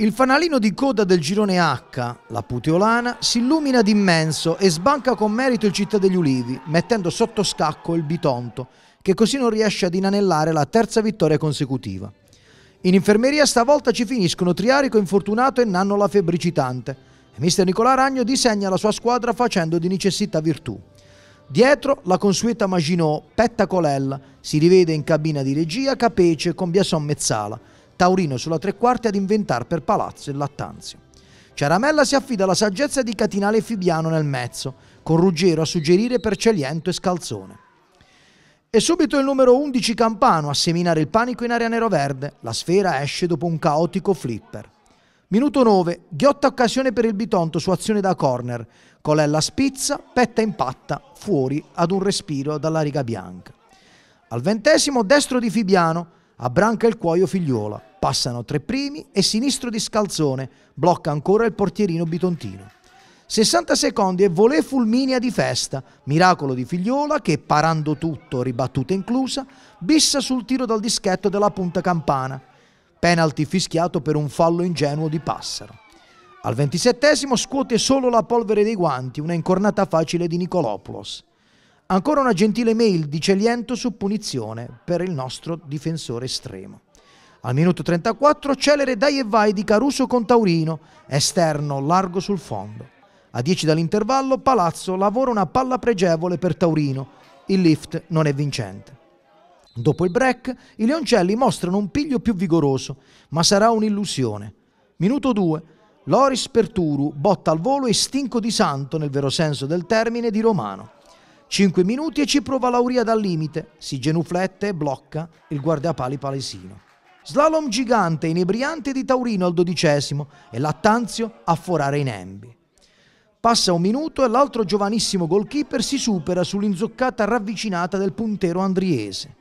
Il fanalino di coda del girone H, la Puteolana, si illumina d'immenso e sbanca con merito il Città degli Ulivi, mettendo sotto scacco il Bitonto, che così non riesce ad inanellare la terza vittoria consecutiva. In infermeria stavolta ci finiscono Triarico infortunato e Nanno la febbricitante, e mister Nicolà Ragno disegna la sua squadra facendo di necessità virtù. Dietro la consueta Maginot, Petta Colella, si rivede in cabina di regia Capece con Biason Mezzala, Taurino sulla tre quarti ad inventar per Palazzo e Lattanzio. Ciaramella si affida alla saggezza di Catinale e Fibiano nel mezzo, con Ruggero a suggerire per Celiento e Scalzone. E subito il numero 11 Campano a seminare il panico in area nero-verde. La sfera esce dopo un caotico flipper. Minuto 9, ghiotta occasione per il Bitonto su azione da corner. Colella spizza, petta impatta, fuori ad un respiro dalla riga bianca. Al ventesimo destro di Fibiano, abbranca il cuoio figliuola, passano tre primi e sinistro di scalzone, blocca ancora il portierino bitontino. 60 secondi e volé fulminia di festa, miracolo di figliola che parando tutto, ribattuta inclusa, bissa sul tiro dal dischetto della punta campana. Penalty fischiato per un fallo ingenuo di Passaro. Al ventisettesimo scuote solo la polvere dei guanti, una incornata facile di Nicolopoulos. Ancora una gentile mail di Celiento su punizione per il nostro difensore estremo. Al minuto 34 celere dai e vai di Caruso con Taurino, esterno largo sul fondo. A 10 dall'intervallo Palazzo lavora una palla pregevole per Taurino, il lift non è vincente. Dopo il break i Leoncelli mostrano un piglio più vigoroso, ma sarà un'illusione. Minuto 2, Loris Perturu botta al volo e stinco di santo nel vero senso del termine di Romano. 5 minuti e ci prova Lauria dal limite, si genuflette e blocca il guardiapali palesino. Slalom gigante inebriante di Taurino al dodicesimo e Lattanzio a forare i nembi. Passa un minuto e l'altro giovanissimo goalkeeper si supera sull'inzoccata ravvicinata del puntero andriese.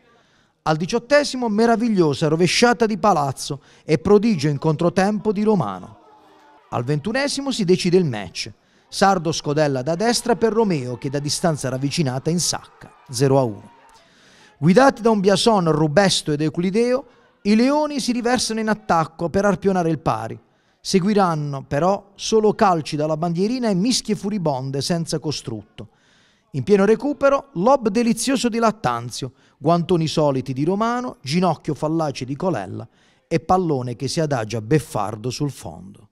Al diciottesimo meravigliosa rovesciata di Palazzo e prodigio in controtempo di Romano. Al ventunesimo si decide il match. Sardo scodella da destra per Romeo che da distanza ravvicinata insacca 0 a 1. Guidati da un Biason rubesto ed euclideo, i leoni si riversano in attacco per arpionare il pari. Seguiranno però solo calci dalla bandierina e mischie furibonde senza costrutto. In pieno recupero, lob delizioso di Lattanzio, guantoni soliti di Romano, ginocchio fallace di Colella e pallone che si adagia beffardo sul fondo.